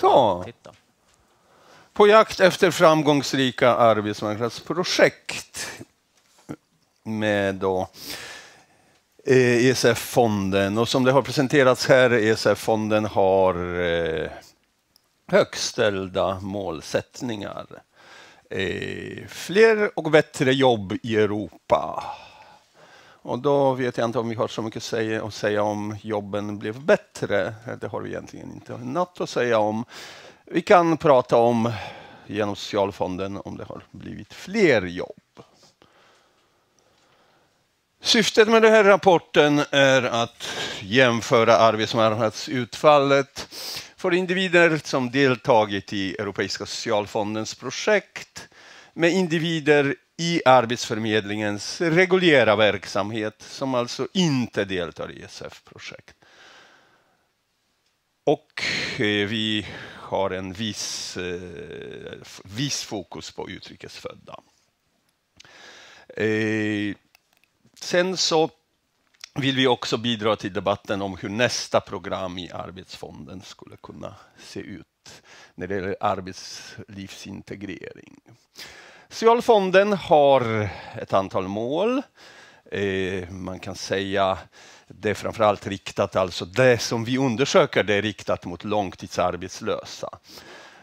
Så. Titta. På jakt efter framgångsrika arbetsmarknadsprojekt med då ESF-fonden. Eh, e och som det har presenterats här, ESF-fonden har eh, högt ställda målsättningar. Eh, fler och bättre jobb i Europa. Och då vet jag inte om vi har så mycket att säga, att säga om jobben blev bättre. Det har vi egentligen inte något att säga om. Vi kan prata om genom socialfonden om det har blivit fler jobb. Syftet med den här rapporten är att jämföra arbetsmarknadsutfallet för individer som deltagit i Europeiska socialfondens projekt med individer i Arbetsförmedlingens reguljära verksamhet som alltså inte deltar i SF-projekt. Och eh, vi har en viss, eh, viss fokus på utrikesfödda. Eh, sen så vill vi också bidra till debatten om hur nästa program i Arbetsfonden skulle kunna se ut när det gäller arbetslivsintegrering. Socialfonden har ett antal mål. Eh, man kan säga det är framförallt riktat, alltså det som vi undersöker, det är riktat mot långtidsarbetslösa.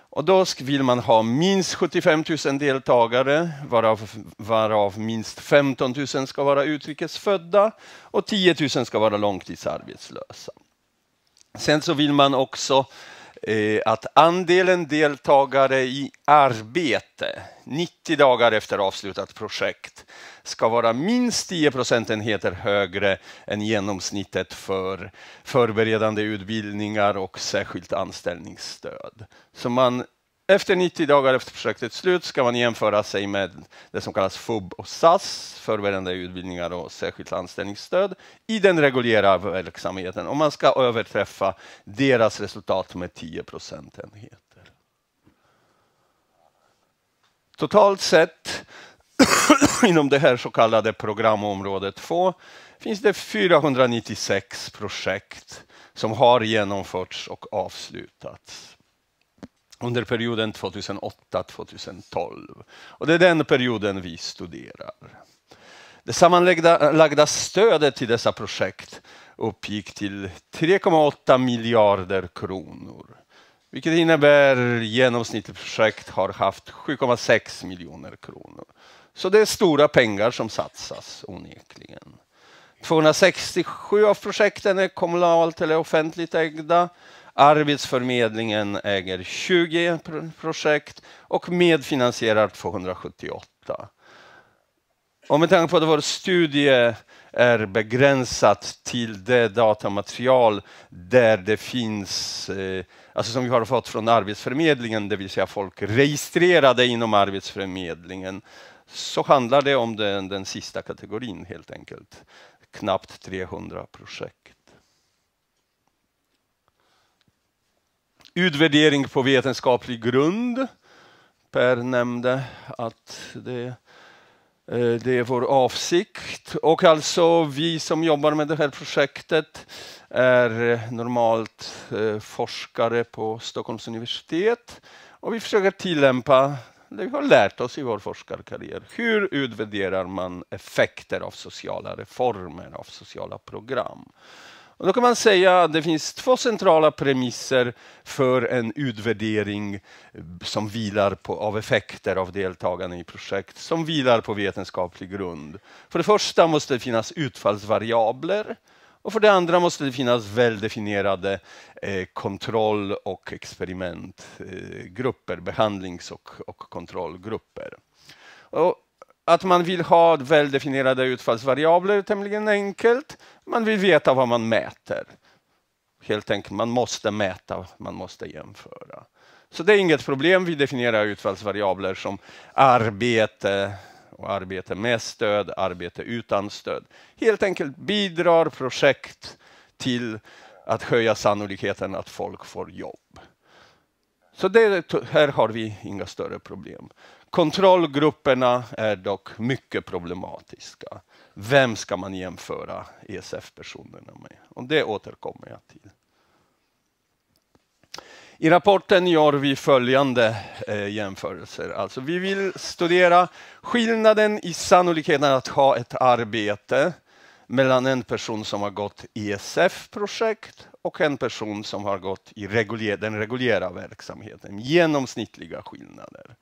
Och då vill man ha minst 75 000 deltagare, varav, varav minst 15 000 ska vara utrikesfödda och 10 000 ska vara långtidsarbetslösa. Sen så vill man också Eh, att andelen deltagare i arbete 90 dagar efter avslutat projekt ska vara minst 10 procentenheter högre än genomsnittet för förberedande utbildningar och särskilt anställningsstöd. Så man efter 90 dagar efter projektets slut ska man jämföra sig med det som kallas FUB och SAS, förberedande utbildningar och särskilt anställningsstöd, i den reguljära verksamheten och man ska överträffa deras resultat med 10 procentenheter. Totalt sett inom det här så kallade programområdet 2 finns det 496 projekt som har genomförts och avslutats under perioden 2008-2012. Och det är den perioden vi studerar. Det sammanlagda stödet till dessa projekt uppgick till 3,8 miljarder kronor. Vilket innebär genomsnittligt projekt har haft 7,6 miljoner kronor. Så det är stora pengar som satsas onekligen. 267 av projekten är kommunalt eller offentligt ägda Arbetsförmedlingen äger 20 projekt och medfinansierar 278. Och med tanke på att vår studie är begränsat till det datamaterial där det finns, eh, alltså som vi har fått från Arbetsförmedlingen, det vill säga folk registrerade inom Arbetsförmedlingen, så handlar det om den, den sista kategorin helt enkelt. Knappt 300 projekt. Utvärdering på vetenskaplig grund. Per nämnde att det, eh, det är vår avsikt. Och alltså vi som jobbar med det här projektet är eh, normalt eh, forskare på Stockholms universitet och vi försöker tillämpa det vi har lärt oss i vår forskarkarriär. Hur utvärderar man effekter av sociala reformer, av sociala program? Och då kan man säga att det finns två centrala premisser för en utvärdering eh, som vilar på, av effekter av deltagande i projekt som vilar på vetenskaplig grund. För det första måste det finnas utfallsvariabler och för det andra måste det finnas väldefinierade eh, kontroll och experimentgrupper, eh, behandlings och, och kontrollgrupper. Och att man vill ha väldefinierade utfallsvariabler är tämligen enkelt. Man vill veta vad man mäter. Helt enkelt, man måste mäta, man måste jämföra. Så det är inget problem. Vi definierar utfallsvariabler som arbete, och arbete med stöd, arbete utan stöd. Helt enkelt bidrar projekt till att höja sannolikheten att folk får jobb. Så det, här har vi inga större problem. Kontrollgrupperna är dock mycket problematiska. Vem ska man jämföra ESF-personerna med? Och det återkommer jag till. I rapporten gör vi följande eh, jämförelser. Alltså, vi vill studera skillnaden i sannolikheten att ha ett arbete mellan en person som har gått ESF-projekt och en person som har gått i reguljär, den reguljära verksamheten. Genomsnittliga skillnader.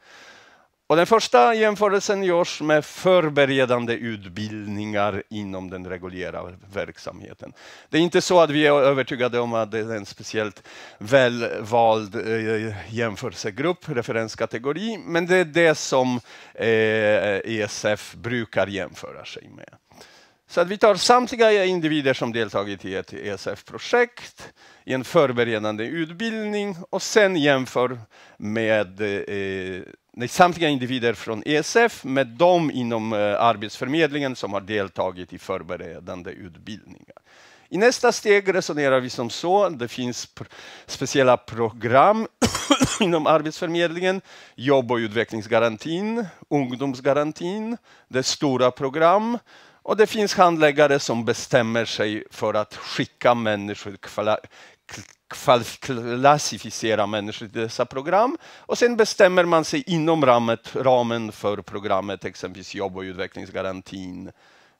Och den första jämförelsen görs med förberedande utbildningar inom den reguljära verksamheten. Det är inte så att vi är övertygade om att det är en speciellt välvald eh, jämförelsegrupp, referenskategori, men det är det som ESF eh, e brukar jämföra sig med. Så att vi tar samtliga individer som deltagit i ett ESF-projekt i en förberedande utbildning och sen jämför med eh, det är samtliga individer från ESF med de inom eh, Arbetsförmedlingen som har deltagit i förberedande utbildningar. I nästa steg resonerar vi som så, det finns speciella program inom Arbetsförmedlingen, jobb och utvecklingsgarantin, ungdomsgarantin, det stora program och det finns handläggare som bestämmer sig för att skicka människor klassificera människor till dessa program och sen bestämmer man sig inom ramet, ramen för programmet, exempelvis jobb och utvecklingsgarantin.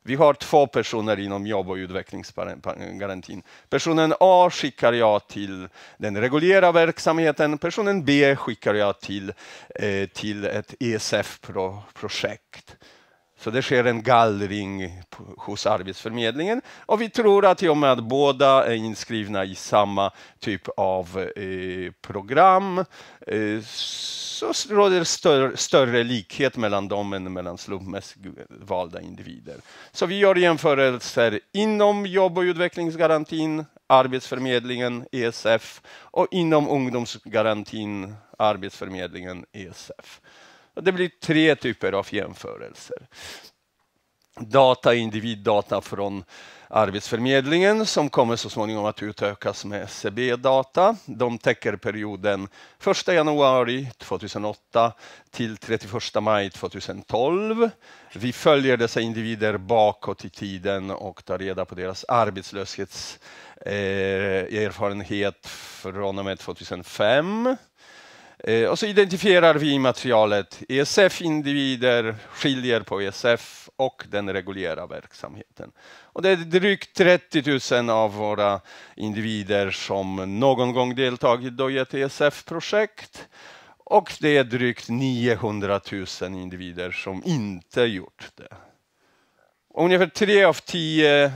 Vi har två personer inom jobb och utvecklingsgarantin. Personen A skickar jag till den reguljära verksamheten, personen B skickar jag till, eh, till ett ESF-projekt. -pro så det sker en gallring hos Arbetsförmedlingen och vi tror att i och med att båda är inskrivna i samma typ av eh, program eh, så råder större, större likhet mellan dem än mellan slumpmässigt valda individer. Så vi gör jämförelser inom jobb och utvecklingsgarantin, Arbetsförmedlingen, ESF och inom ungdomsgarantin, Arbetsförmedlingen, ESF. Det blir tre typer av jämförelser. Data, individdata från Arbetsförmedlingen som kommer så småningom att utökas med SCB-data. E De täcker perioden 1 januari 2008 till 31 maj 2012. Vi följer dessa individer bakåt i tiden och tar reda på deras arbetslöshetserfarenhet eh, från och med 2005. Eh, och så identifierar vi materialet. ESF-individer skiljer på ESF och den reguljära verksamheten. Och det är drygt 30 000 av våra individer som någon gång deltagit i ett ESF-projekt. Och det är drygt 900 000 individer som inte gjort det. Ungefär tre av tio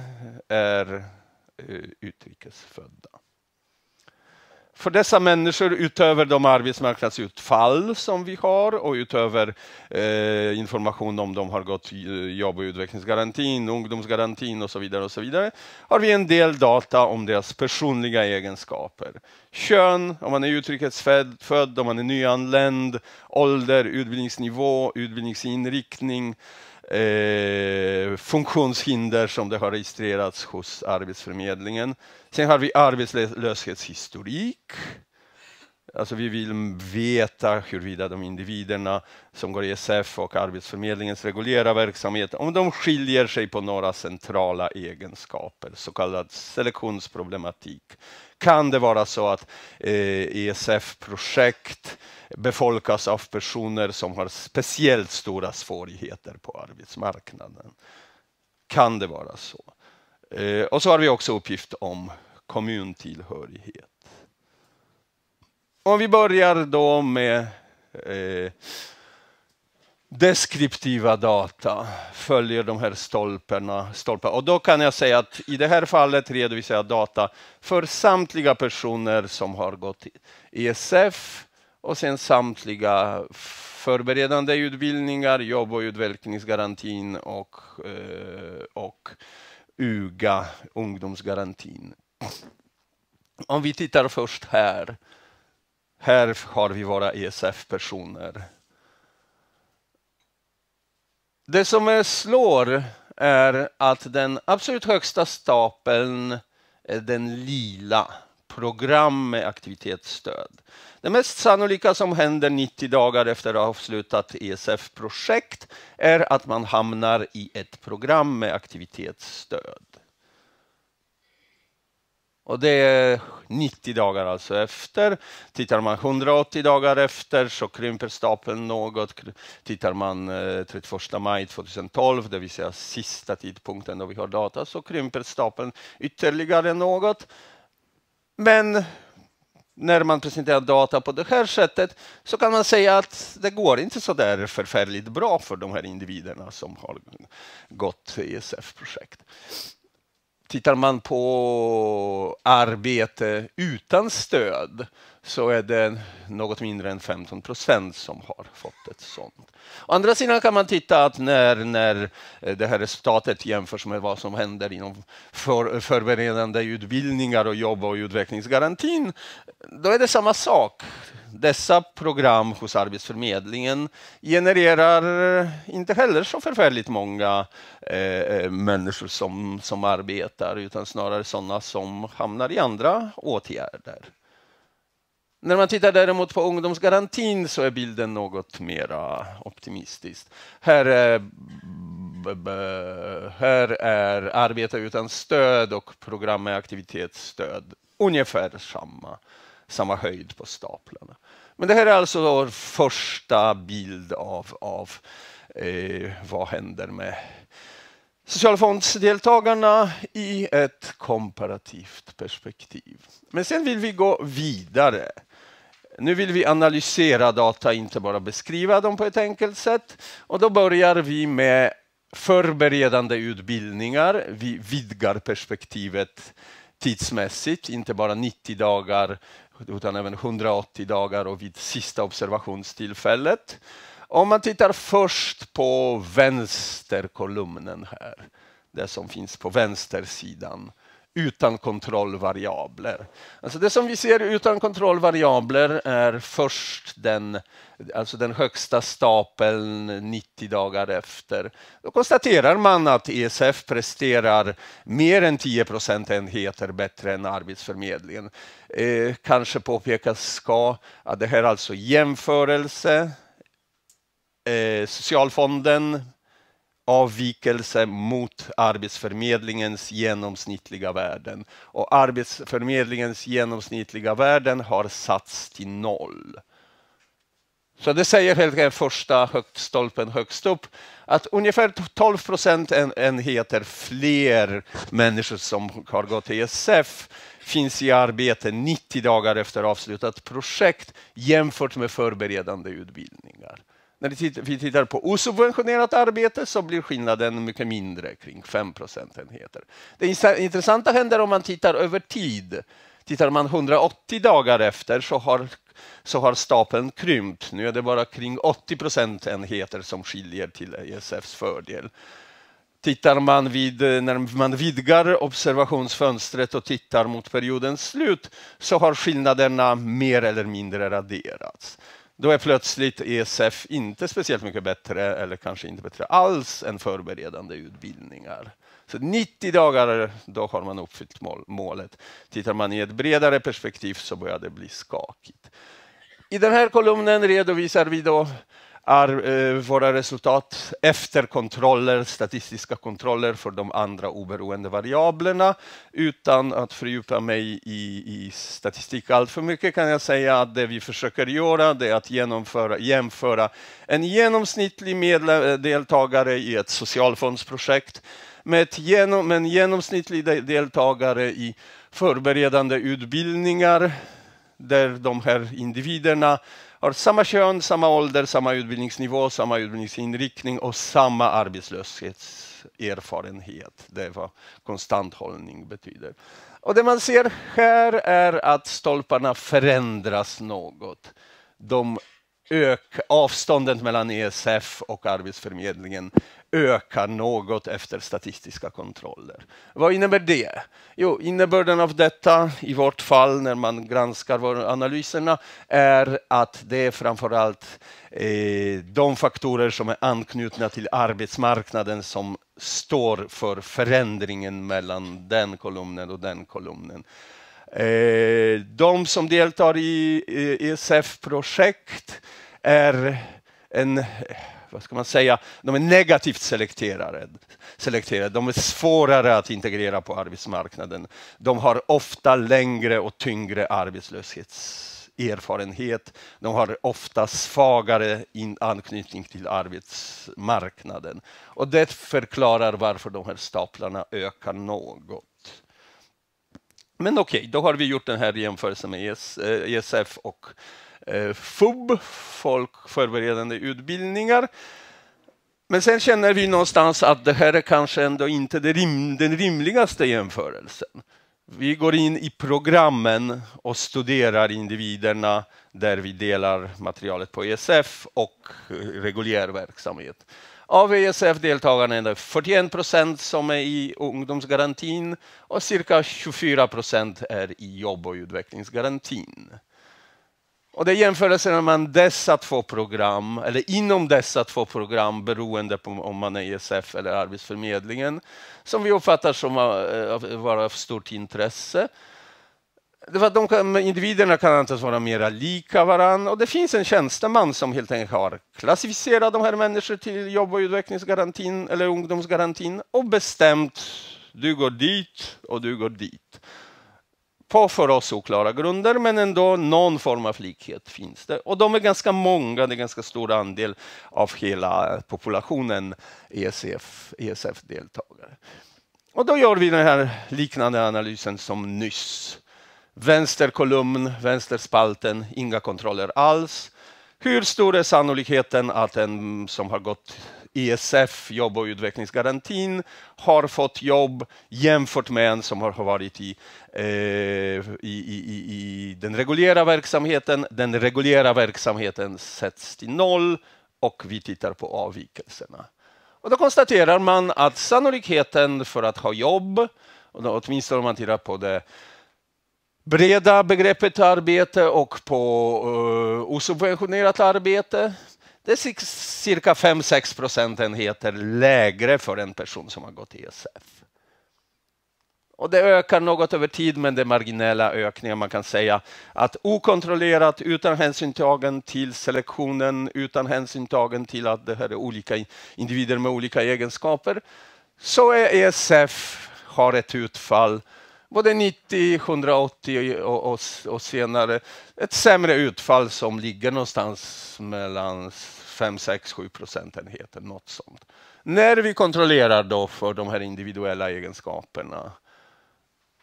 är eh, utrikesfödda för dessa människor, utöver de arbetsmarknadsutfall som vi har och utöver eh, information om de har gått eh, jobb och utvecklingsgarantin, ungdomsgarantin och så vidare, och så vidare, har vi en del data om deras personliga egenskaper. Kön, om man är utrikesfödd, född, om man är nyanländ, ålder, utbildningsnivå, utbildningsinriktning, eh, funktionshinder som det har registrerats hos Arbetsförmedlingen. Sen har vi arbetslöshetshistorik. Alltså vi vill veta huruvida de individerna som går i SF och Arbetsförmedlingens reguljära verksamhet, om de skiljer sig på några centrala egenskaper, så kallad selektionsproblematik. Kan det vara så att ESF-projekt eh, e befolkas av personer som har speciellt stora svårigheter på arbetsmarknaden? Kan det vara så? Eh, och så har vi också uppgift om kommuntillhörighet. Om vi börjar då med eh, deskriptiva data, följer de här stolparna, stolparna. Och då kan jag säga att i det här fallet redovisar jag data för samtliga personer som har gått ESF och sen samtliga förberedande utbildningar, jobb och utvecklingsgarantin och, eh, och UGA, ungdomsgarantin. Om vi tittar först här här har vi våra esf personer Det som är slår är att den absolut högsta stapeln är den lila, program med aktivitetsstöd. Det mest sannolika som händer 90 dagar efter avslutat ESF-projekt är att man hamnar i ett program med aktivitetsstöd. Och det är 90 dagar alltså efter. Tittar man 180 dagar efter så krymper stapeln något. Tittar man 31 eh, maj 2012, det vill säga sista tidpunkten då vi har data, så krymper stapeln ytterligare något. Men när man presenterar data på det här sättet så kan man säga att det går inte så där förfärligt bra för de här individerna som har gått ESF-projekt. Tittar man på arbete utan stöd så är det något mindre än 15 procent som har fått ett sånt. Å andra sidan kan man titta att när, när det här resultatet jämförs med vad som händer inom för, förberedande utbildningar och jobb och utvecklingsgarantin, då är det samma sak. Dessa program hos Arbetsförmedlingen genererar inte heller så förfärligt många eh, eh, människor som, som arbetar utan snarare sådana som hamnar i andra åtgärder. När man tittar däremot på ungdomsgarantin så är bilden något mer optimistisk. Här är, här är arbete utan stöd och program med aktivitetsstöd ungefär samma, samma höjd på staplarna. Men det här är alltså vår första bild av, av eh, vad händer med socialfondsdeltagarna i ett komparativt perspektiv. Men sen vill vi gå vidare. Nu vill vi analysera data, inte bara beskriva dem på ett enkelt sätt. Och då börjar vi med förberedande utbildningar. Vi vidgar perspektivet tidsmässigt, inte bara 90 dagar utan även 180 dagar och vid sista observationstillfället. Om man tittar först på vänsterkolumnen här, det som finns på vänstersidan utan kontrollvariabler. Alltså det som vi ser utan kontrollvariabler är först den, alltså den högsta stapeln 90 dagar efter. Då konstaterar man att ESF presterar mer än 10 procentenheter bättre än Arbetsförmedlingen. Eh, kanske påpekas ska att det här alltså jämförelse. Eh, Socialfonden avvikelse mot Arbetsförmedlingens genomsnittliga värden. Och Arbetsförmedlingens genomsnittliga värden har satts till noll. Så det säger helt enkelt första högt, stolpen högst upp att ungefär 12 procentenheter fler människor som har gått till ESF finns i arbete 90 dagar efter avslutat projekt jämfört med förberedande utbildningar. När vi tittar på osubventionerat arbete så blir skillnaden mycket mindre, kring 5 procentenheter. Det intressanta händer om man tittar över tid. Tittar man 180 dagar efter så har, så har stapeln krympt. Nu är det bara kring 80 procentenheter som skiljer till ESFs fördel. Tittar man vid, när man vidgar observationsfönstret och tittar mot periodens slut så har skillnaderna mer eller mindre raderats då är plötsligt ESF inte speciellt mycket bättre eller kanske inte bättre alls än förberedande utbildningar. Så 90 dagar, då har man uppfyllt mål, målet. Tittar man i ett bredare perspektiv så börjar det bli skakigt. I den här kolumnen redovisar vi då är eh, våra resultat efter kontroller, statistiska kontroller för de andra oberoende variablerna. Utan att fördjupa mig i, i statistik alltför mycket kan jag säga att det vi försöker göra det är att genomföra, jämföra en genomsnittlig medlem, eh, deltagare i ett socialfondsprojekt med ett genom, en genomsnittlig deltagare i förberedande utbildningar där de här individerna har samma kön, samma ålder, samma utbildningsnivå, samma utbildningsinriktning och samma arbetslöshetserfarenhet. Det är vad konstant hållning betyder. Och det man ser här är att stolparna förändras något. De ök, avståndet mellan ESF och Arbetsförmedlingen ökar något efter statistiska kontroller. Vad innebär det? Jo, innebörden av detta, i vårt fall när man granskar analyserna, är att det är framförallt eh, de faktorer som är anknutna till arbetsmarknaden som står för förändringen mellan den kolumnen och den kolumnen. Eh, de som deltar i ESF-projekt eh, e är en vad ska man säga, de är negativt selekterade. selekterade. De är svårare att integrera på arbetsmarknaden. De har ofta längre och tyngre arbetslöshetserfarenhet. De har ofta svagare anknytning till arbetsmarknaden. Och det förklarar varför de här staplarna ökar något. Men okej, okay, då har vi gjort den här jämförelsen med ESF eh, e och Eh, FUB, folkförberedande utbildningar. Men sen känner vi någonstans att det här är kanske ändå inte den rimligaste jämförelsen. Vi går in i programmen och studerar individerna där vi delar materialet på ESF och eh, reguljär verksamhet. Av ESF-deltagarna är det 41 procent som är i ungdomsgarantin och cirka 24 procent är i jobb och utvecklingsgarantin. Och det är jämförelsen mellan dessa två program, eller inom dessa två program beroende på om man är ISF eller Arbetsförmedlingen, som vi uppfattar som eh, vara av stort intresse. Det var de individerna kan antas vara mera lika varandra och det finns en tjänsteman som helt enkelt har klassificerat de här människorna till jobb och utvecklingsgarantin eller ungdomsgarantin och bestämt du går dit och du går dit på för oss oklara grunder, men ändå någon form av likhet finns det. Och de är ganska många, det är ganska stor andel av hela populationen ESF, ESF-deltagare. Och då gör vi den här liknande analysen som nyss. Vänsterkolumn, vänsterspalten, inga kontroller alls. Hur stor är sannolikheten att en som har gått ESF, jobb och utvecklingsgarantin, har fått jobb jämfört med en som har varit i, eh, i, i, i, den reguljära verksamheten. Den reguljära verksamheten sätts till noll och vi tittar på avvikelserna. Och då konstaterar man att sannolikheten för att ha jobb, åtminstone om man tittar på det breda begreppet arbete och på uh, osubventionerat arbete, det är cirka 5-6 procentenheter lägre för en person som har gått ESF. Och det ökar något över tid, men det är marginella ökningar. Man kan säga att okontrollerat, utan hänsyn tagen till selektionen, utan hänsyn tagen till att det här är olika individer med olika egenskaper, så är ESF har ett utfall både 90, 180 och, och, och, senare ett sämre utfall som ligger någonstans mellan 5, 6, 7 procentenheter, något sånt. När vi kontrollerar då för de här individuella egenskaperna,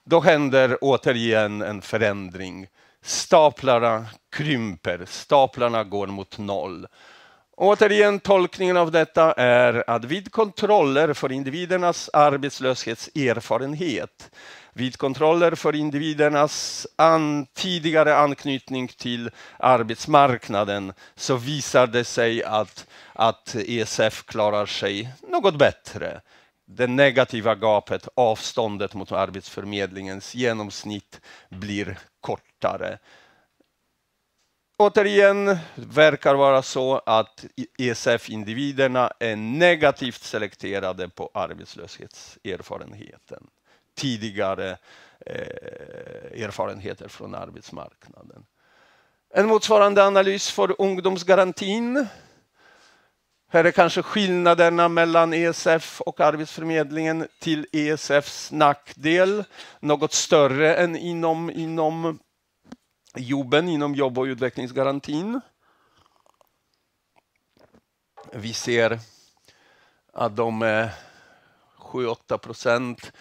då händer återigen en förändring. Staplarna krymper, staplarna går mot noll. Återigen, tolkningen av detta är att vid kontroller för individernas arbetslöshetserfarenhet, vid kontroller för individernas an, tidigare anknytning till arbetsmarknaden så visar det sig att, att ESF klarar sig något bättre. Det negativa gapet, avståndet mot Arbetsförmedlingens genomsnitt, blir kortare. Återigen verkar vara så att ESF-individerna är negativt selekterade på arbetslöshetserfarenheten, tidigare eh, erfarenheter från arbetsmarknaden. En motsvarande analys för ungdomsgarantin. Här är kanske skillnaderna mellan ESF och Arbetsförmedlingen till ESFs nackdel, något större än inom, inom jobben inom jobb och utvecklingsgarantin. Vi ser att de är eh, 7-8 procent.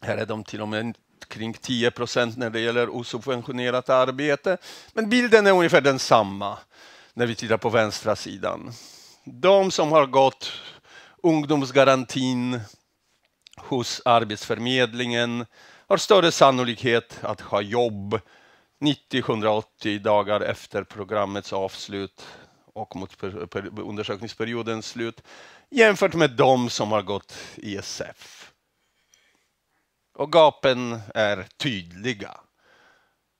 Här är de till och med kring 10 procent när det gäller osubventionerat arbete. Men bilden är ungefär densamma när vi tittar på vänstra sidan. De som har gått ungdomsgarantin hos Arbetsförmedlingen har större sannolikhet att ha jobb 90-180 dagar efter programmets avslut och mot undersökningsperiodens slut jämfört med de som har gått ISF. E och gapen är tydliga.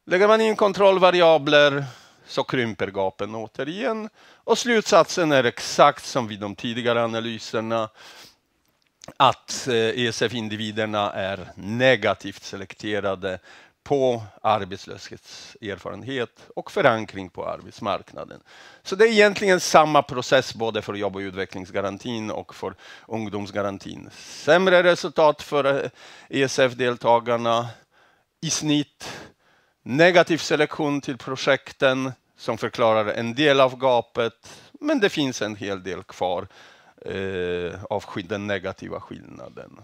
Lägger man in kontrollvariabler så krymper gapen återigen och slutsatsen är exakt som vid de tidigare analyserna att ESF-individerna eh, e är negativt selekterade på arbetslöshetserfarenhet och förankring på arbetsmarknaden. Så det är egentligen samma process både för jobb och utvecklingsgarantin och för ungdomsgarantin. Sämre resultat för ESF-deltagarna i snitt, negativ selektion till projekten som förklarar en del av gapet, men det finns en hel del kvar eh, av den negativa skillnaden.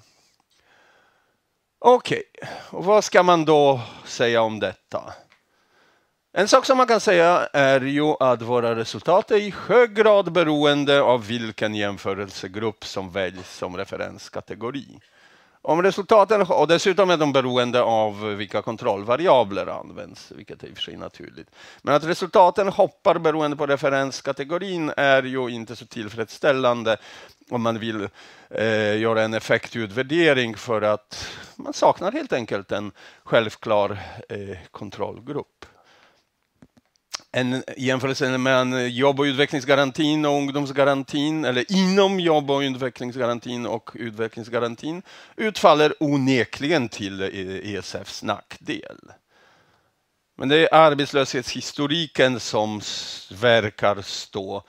Okej, okay. vad ska man då säga om detta? En sak som man kan säga är ju att våra resultat är i hög grad beroende av vilken jämförelsegrupp som väljs som referenskategori. Om resultaten, och dessutom är de beroende av vilka kontrollvariabler används, vilket är i och för sig naturligt. Men att resultaten hoppar beroende på referenskategorin är ju inte så tillfredsställande om man vill eh, göra en effektutvärdering för att man saknar helt enkelt en självklar eh, kontrollgrupp en jämförelse mellan jobb och utvecklingsgarantin och ungdomsgarantin, eller inom jobb och utvecklingsgarantin och utvecklingsgarantin, utfaller onekligen till ESFs e nackdel. Men det är arbetslöshetshistoriken som verkar stå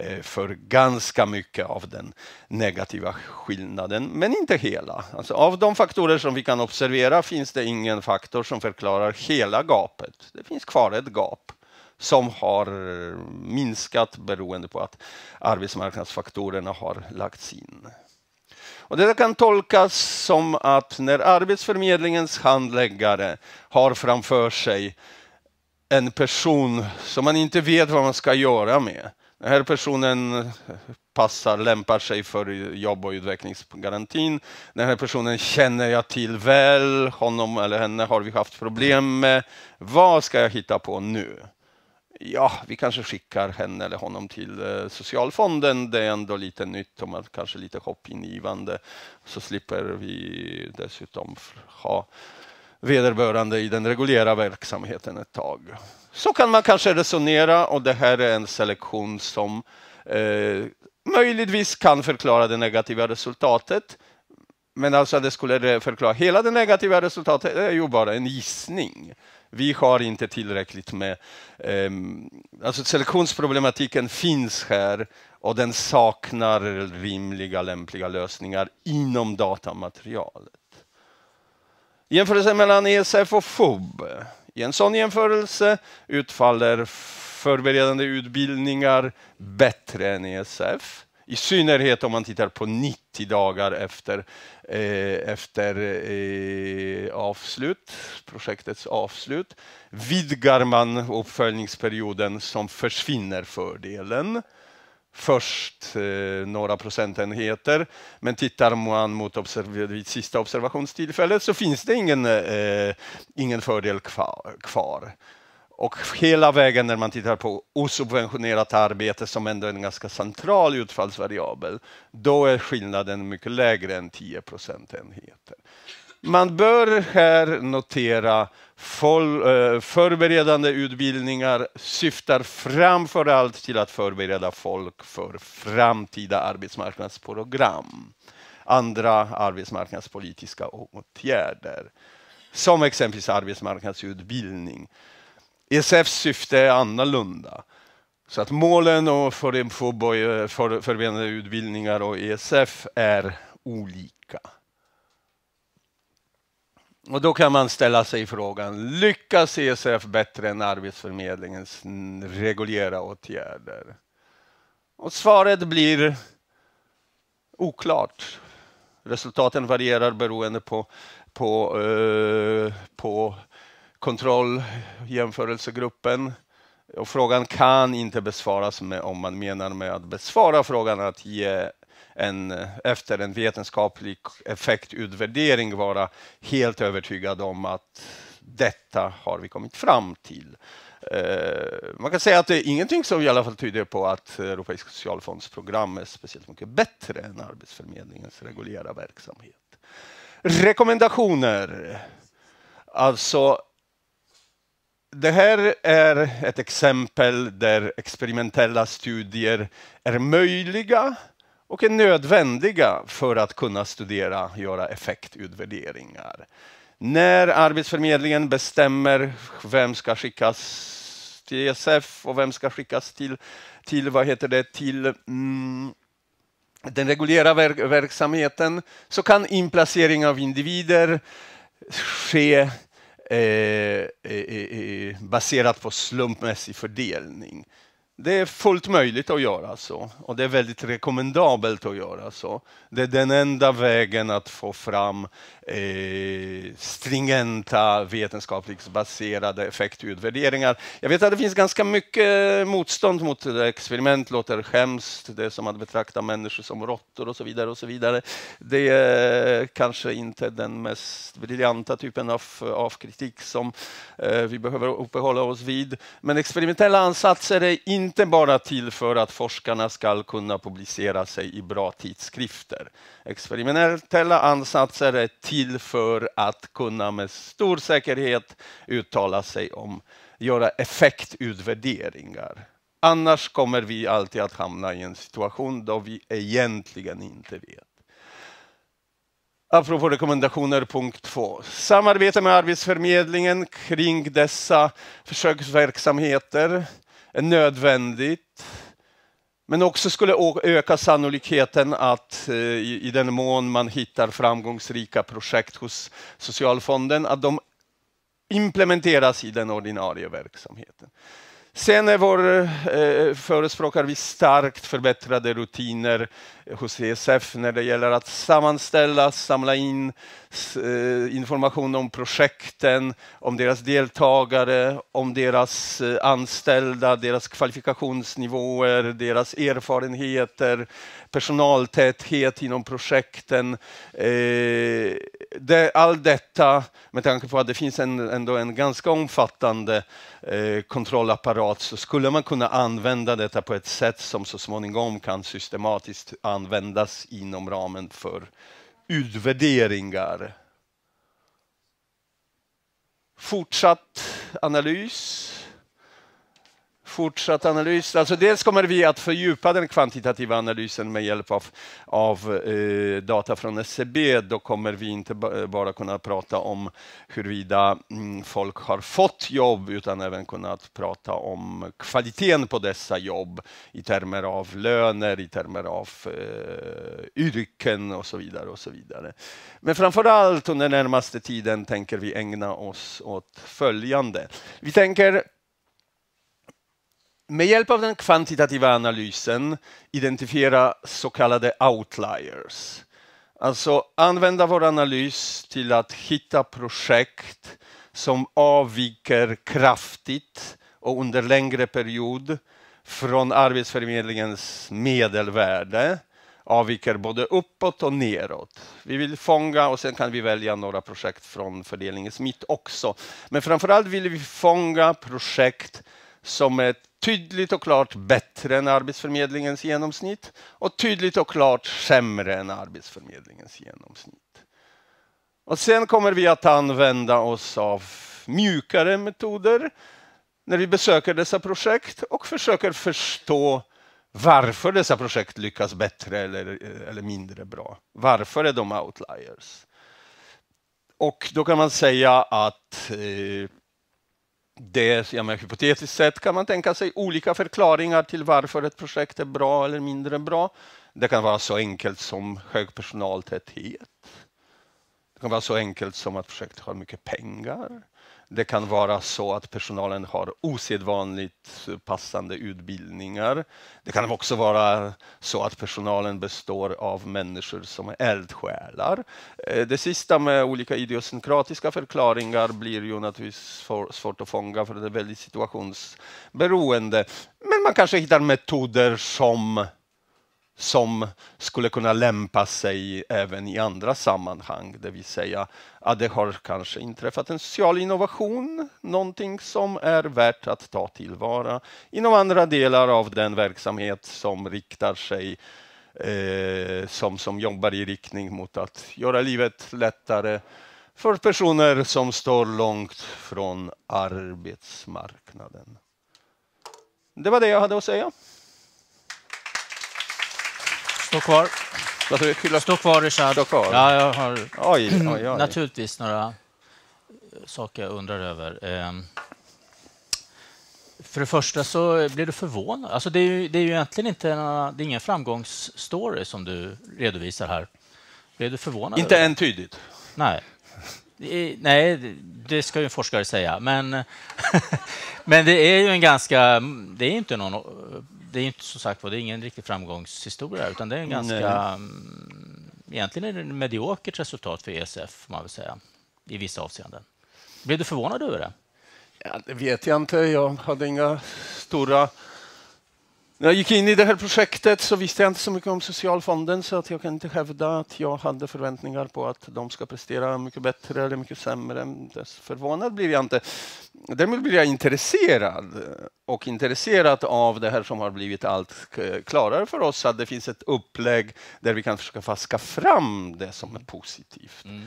eh, för ganska mycket av den negativa skillnaden, men inte hela. Alltså av de faktorer som vi kan observera finns det ingen faktor som förklarar hela gapet. Det finns kvar ett gap som har minskat beroende på att arbetsmarknadsfaktorerna har lagts in. Och det kan tolkas som att när Arbetsförmedlingens handläggare har framför sig en person som man inte vet vad man ska göra med. Den här personen passar, lämpar sig för jobb och utvecklingsgarantin. Den här personen känner jag till väl, honom eller henne har vi haft problem med. Vad ska jag hitta på nu? ja, vi kanske skickar henne eller honom till eh, socialfonden. Det är ändå lite nytt och kanske lite hoppingivande. Så slipper vi dessutom ha vederbörande i den reguljära verksamheten ett tag. Så kan man kanske resonera och det här är en selektion som eh, möjligtvis kan förklara det negativa resultatet. Men alltså att det skulle förklara hela det negativa resultatet är ju bara en gissning. Vi har inte tillräckligt med... Eh, alltså selektionsproblematiken finns här och den saknar rimliga, lämpliga lösningar inom datamaterialet. Jämförelsen mellan ESF och FOB. I en sån jämförelse utfaller förberedande utbildningar bättre än ESF. I synnerhet om man tittar på 90 dagar efter, eh, efter eh, avslut, projektets avslut vidgar man uppföljningsperioden som försvinner fördelen. Först eh, några procentenheter, men tittar man mot observ vid sista observationstillfället så finns det ingen, eh, ingen fördel kvar. kvar. Och hela vägen när man tittar på osubventionerat arbete som ändå är en ganska central utfallsvariabel, då är skillnaden mycket lägre än 10 procentenheter. Man bör här notera att eh, förberedande utbildningar syftar framför allt till att förbereda folk för framtida arbetsmarknadsprogram, andra arbetsmarknadspolitiska åtgärder, som exempelvis arbetsmarknadsutbildning. ISFs e syfte är annorlunda. Så att målen för, för, för utbildningar och ESF är olika. Och då kan man ställa sig frågan, lyckas ESF bättre än Arbetsförmedlingens reguljära åtgärder? Och svaret blir oklart. Resultaten varierar beroende på, på, eh, på kontroll, jämförelsegruppen. Och frågan kan inte besvaras med, om man menar med att besvara frågan att ge en, efter en vetenskaplig effektutvärdering vara helt övertygad om att detta har vi kommit fram till. Eh, man kan säga att det är ingenting som i alla fall tyder på att Europeiska socialfondsprogram är speciellt mycket bättre än Arbetsförmedlingens reguljära verksamhet. Rekommendationer. Alltså, det här är ett exempel där experimentella studier är möjliga och är nödvändiga för att kunna studera, och göra effektutvärderingar. När Arbetsförmedlingen bestämmer vem ska skickas till ESF och vem ska skickas till, till vad heter det, till mm, den reguljära verksamheten så kan inplacering av individer ske Eh, eh, eh, baserat på slumpmässig fördelning. Det är fullt möjligt att göra så och det är väldigt rekommendabelt att göra så. Det är den enda vägen att få fram eh, stringenta vetenskapligt baserade effektutvärderingar. Jag vet att det finns ganska mycket motstånd mot experiment, låter hemskt, det är som att betrakta människor som råttor och så vidare. och så vidare. Det är kanske inte den mest briljanta typen av, av kritik som eh, vi behöver uppehålla oss vid. Men experimentella ansatser är in inte bara till för att forskarna ska kunna publicera sig i bra tidskrifter. Experimentella ansatser är till för att kunna med stor säkerhet uttala sig om, göra effektutvärderingar. Annars kommer vi alltid att hamna i en situation då vi egentligen inte vet. Apropå rekommendationer, punkt två. Samarbete med Arbetsförmedlingen kring dessa försöksverksamheter är nödvändigt. Men också skulle öka sannolikheten att eh, i den mån man hittar framgångsrika projekt hos socialfonden, att de implementeras i den ordinarie verksamheten. Sen var, eh, förespråkar vi starkt förbättrade rutiner hos ESF när det gäller att sammanställa, samla in eh, information om projekten, om deras deltagare, om deras eh, anställda, deras kvalifikationsnivåer, deras erfarenheter, personaltäthet inom projekten. Eh, det, all detta med tanke på att det finns en, ändå en ganska omfattande Eh, kontrollapparat så skulle man kunna använda detta på ett sätt som så småningom kan systematiskt användas inom ramen för utvärderingar. Fortsatt analys fortsatt analys. Alltså dels kommer vi att fördjupa den kvantitativa analysen med hjälp av, av eh, data från SCB. E Då kommer vi inte bara kunna prata om huruvida mm, folk har fått jobb utan även kunna prata om kvaliteten på dessa jobb i termer av löner, i termer av eh, yrken och så vidare. och så vidare. Men framför allt under närmaste tiden tänker vi ägna oss åt följande. Vi tänker med hjälp av den kvantitativa analysen identifiera så kallade outliers. Alltså använda vår analys till att hitta projekt som avviker kraftigt och under längre period från Arbetsförmedlingens medelvärde avviker både uppåt och neråt. Vi vill fånga och sen kan vi välja några projekt från fördelningens mitt också. Men framförallt vill vi fånga projekt som är tydligt och klart bättre än Arbetsförmedlingens genomsnitt och tydligt och klart sämre än Arbetsförmedlingens genomsnitt. Och sen kommer vi att använda oss av mjukare metoder när vi besöker dessa projekt och försöker förstå varför dessa projekt lyckas bättre eller, eller mindre bra. Varför är de outliers? Och då kan man säga att eh, det, jag menar, hypotetiskt sett kan man tänka sig olika förklaringar till varför ett projekt är bra eller mindre bra. Det kan vara så enkelt som hög personaltäthet. Det kan vara så enkelt som att projektet har mycket pengar. Det kan vara så att personalen har osedvanligt passande utbildningar. Det kan också vara så att personalen består av människor som är eldsjälar. Eh, det sista med olika idiosynkratiska förklaringar blir ju naturligtvis svårt att fånga för det är väldigt situationsberoende. Men man kanske hittar metoder som som skulle kunna lämpa sig även i andra sammanhang, det vill säga att det har kanske inträffat en social innovation, någonting som är värt att ta tillvara inom andra delar av den verksamhet som riktar sig eh, som, som jobbar i riktning mot att göra livet lättare för personer som står långt från arbetsmarknaden. Det var det jag hade att säga. Stå kvar. Stå kvar, Richard. Ja, jag har oj, oj, oj. Mm, naturligtvis några eh, saker jag undrar över. Ehm, för det första så blir du förvånad. Alltså det, är ju, det är ju egentligen inte några, det är ingen framgångsstory som du redovisar här. Blir du förvånad? Inte över? entydigt. Nej. Nej, det ska ju en forskare säga. Men, men det är ju en ganska... Det är inte någon eh, det är inte som sagt det är ingen riktig framgångshistoria, utan det är en ganska... Mm. Egentligen är det ett mediokert resultat för ESF, får man väl säga, i vissa avseenden. Blev du förvånad över det? Ja, det vet jag inte. Jag hade inga stora när jag gick in i det här projektet så visste jag inte så mycket om socialfonden så att jag kan inte hävda att jag hade förväntningar på att de ska prestera mycket bättre eller mycket sämre. Dess förvånad blir jag inte. Däremot blir jag intresserad och intresserad av det här som har blivit allt klarare för oss att det finns ett upplägg där vi kan försöka vaska fram det som är positivt. Mm.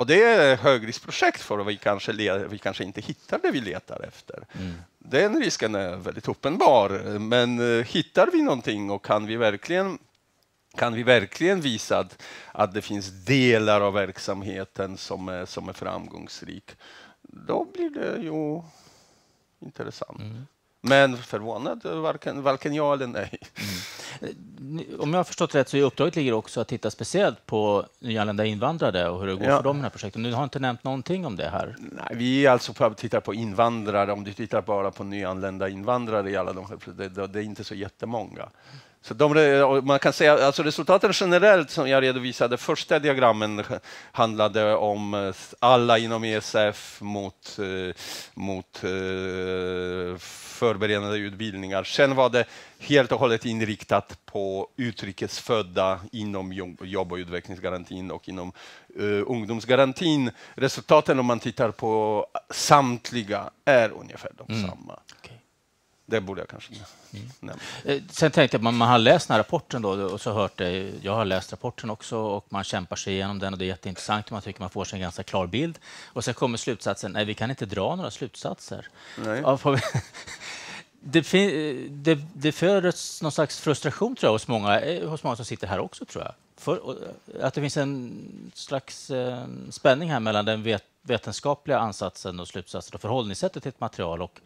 Och det är högriskprojekt för att vi kanske, vi kanske inte hittar det vi letar efter. Mm. Den risken är väldigt uppenbar, men eh, hittar vi någonting och kan vi verkligen kan vi verkligen visa att, att det finns delar av verksamheten som är, som är framgångsrik, då blir det ju intressant. Mm. Men förvånad, varken, varken ja eller nej. Mm. Eh, om jag har förstått rätt så är uppdraget ligger också att titta speciellt på nyanlända invandrare och hur det går ja. för dem i här projekten. Du har inte nämnt någonting om det här? Nej, vi är alltså på att titta på invandrare. Om du tittar bara på nyanlända invandrare i alla de här, det, det är inte så jättemånga. Så de, man kan säga, alltså resultaten generellt som jag redovisade, första diagrammen handlade om eh, alla inom ESF mot, eh, mot eh, förberedande utbildningar. Sen var det helt och hållet inriktat på utrikesfödda inom jobb och utvecklingsgarantin och inom uh, ungdomsgarantin. Resultaten om man tittar på samtliga är ungefär de mm. Det borde jag kanske mm. nämna. Mm. Sen tänkte jag, man, har läst den här rapporten då, och så hört det, jag har läst rapporten också och man kämpar sig igenom den och det är jätteintressant och man tycker man får sig en ganska klar bild. Och sen kommer slutsatsen, nej vi kan inte dra några slutsatser. Nej. Det, det, det föds någon slags frustration tror jag, hos, många, eh, hos många som sitter här också, tror jag. För, eh, att det finns en slags spänning här mellan den vet, vetenskapliga ansatsen och slutsatsen och förhållningssättet till ett material och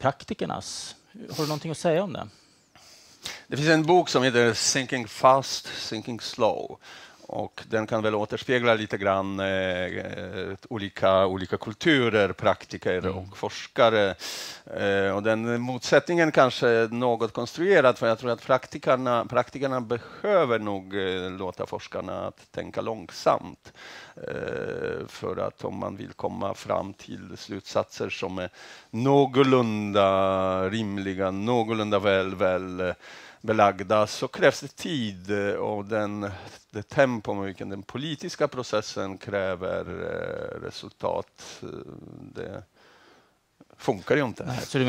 praktikernas. Har du någonting att säga om det? Det finns en bok som heter Sinking fast, sinking slow och den kan väl återspegla lite grann eh, olika, olika kulturer, praktiker mm. och forskare. Eh, och den motsättningen kanske är något konstruerad, för jag tror att praktikerna, praktikerna behöver nog eh, låta forskarna att tänka långsamt. Eh, för att om man vill komma fram till slutsatser som är någorlunda rimliga, någorlunda väl, väl belagda så krävs det tid och den, det tempo med vilken den politiska processen kräver eh, resultat. Det funkar ju inte. Nej, så det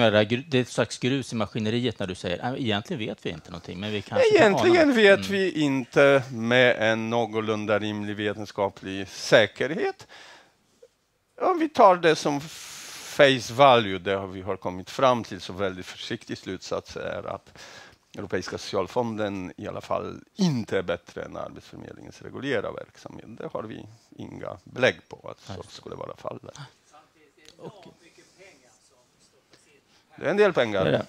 är ett slags grus i maskineriet när du säger egentligen vet vi inte någonting, men vi kanske Egentligen kan vet mm. vi inte med en någorlunda rimlig vetenskaplig säkerhet. Om vi tar det som face value, det vi har kommit fram till, så väldigt försiktig slutsats är att Europeiska socialfonden i alla fall inte är bättre än Arbetsförmedlingens reguljära verksamhet. Det har vi inga belägg på att så skulle vara fallet. Ah. Det är en del pengar.